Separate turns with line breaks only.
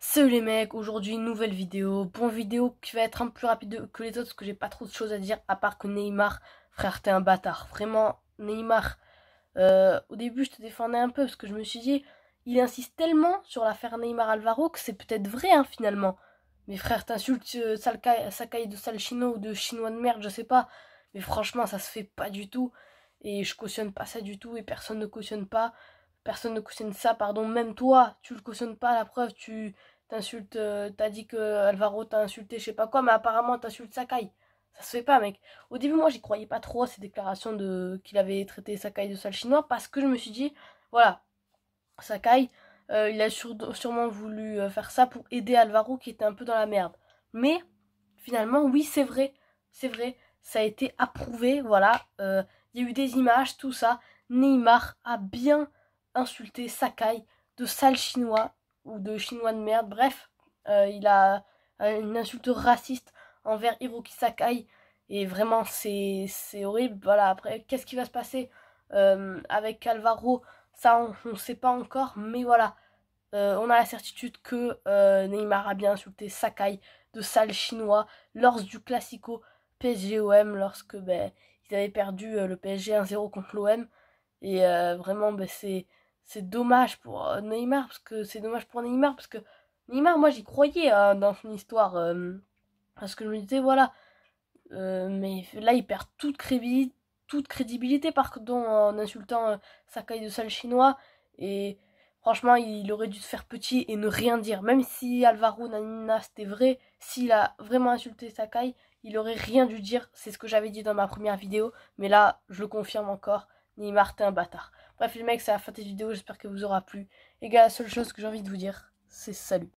Salut les mecs, aujourd'hui nouvelle vidéo, bon vidéo qui va être un peu plus rapide que les autres parce que j'ai pas trop de choses à dire à part que Neymar, frère t'es un bâtard, vraiment Neymar, euh, au début je te défendais un peu parce que je me suis dit, il insiste tellement sur l'affaire Neymar Alvaro que c'est peut-être vrai hein, finalement, mais frère t'insultes euh, Sakai de Salchino ou de Chinois de merde, je sais pas, mais franchement ça se fait pas du tout, et je cautionne pas ça du tout et personne ne cautionne pas, personne ne cautionne ça, pardon, même toi, tu le cautionnes pas, la preuve, tu t'insultes, euh, t'as dit que Alvaro t'a insulté, je sais pas quoi, mais apparemment t'insultes Sakai. Ça se fait pas, mec. Au début, moi, j'y croyais pas trop ces déclarations de qu'il avait traité Sakai de sale chinois parce que je me suis dit, voilà, Sakai, euh, il a sûrement voulu euh, faire ça pour aider Alvaro qui était un peu dans la merde. Mais finalement, oui, c'est vrai, c'est vrai, ça a été approuvé, voilà. Il y a eu des images, tout ça. Neymar a bien insulté Sakai de sale chinois ou de chinois de merde. Bref, euh, il a euh, une insulte raciste envers Hiroki Sakai. Et vraiment, c'est, c'est horrible. Voilà, après, qu'est-ce qui va se passer euh, avec Alvaro Ça, on sait pas encore. Mais voilà, on a la certitude que Neymar a bien insulté Sakai de sale chinois lors du Classico PSGOM, lorsque ben, ils avaient perdu le PSG 1-0 contre l'OM. Et vraiment, ben, c'est c'est dommage pour euh, Neymar parce que c'est dommage pour Neymar parce que Neymar moi j'y croyais hein, dans son histoire euh, parce que je me disais voilà euh, mais là il perd toute crédibilité toute crédibilité pardon en insultant Sakai de sale chinois et franchement il aurait dû se faire petit et ne rien dire même si Alvaro Nanina c'était vrai s'il a vraiment insulté Sakai il aurait rien dû dire c'est ce que j'avais dit dans ma première vidéo mais là je le confirme encore Neymar t'es un bâtard Bref les mecs, c'est la fin de cette vidéo, j'espère que vous aura plu. Et gars, la seule chose que j'ai envie de vous dire, c'est salut.